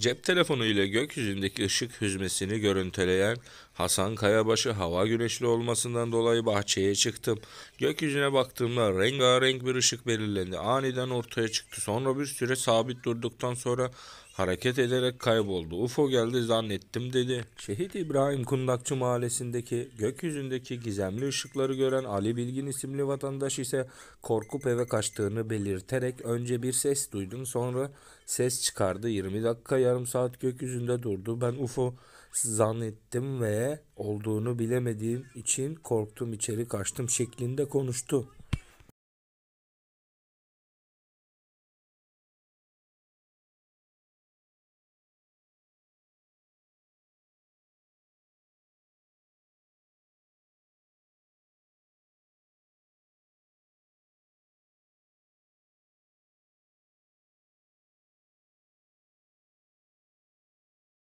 Cep telefonu ile gökyüzündeki ışık hüzmesini görüntüleyen Hasan Kayabaşı hava güneşli olmasından dolayı bahçeye çıktım. Gökyüzüne baktığımda rengarenk bir ışık belirlendi. Aniden ortaya çıktı. Sonra bir süre sabit durduktan sonra Hareket ederek kayboldu. UFO geldi zannettim dedi. Şehit İbrahim Kundakçı mahallesindeki gökyüzündeki gizemli ışıkları gören Ali Bilgin isimli vatandaş ise korkup eve kaçtığını belirterek önce bir ses duydum sonra ses çıkardı. 20 dakika yarım saat gökyüzünde durdu. Ben UFO zannettim ve olduğunu bilemediğim için korktum içeri kaçtım şeklinde konuştu.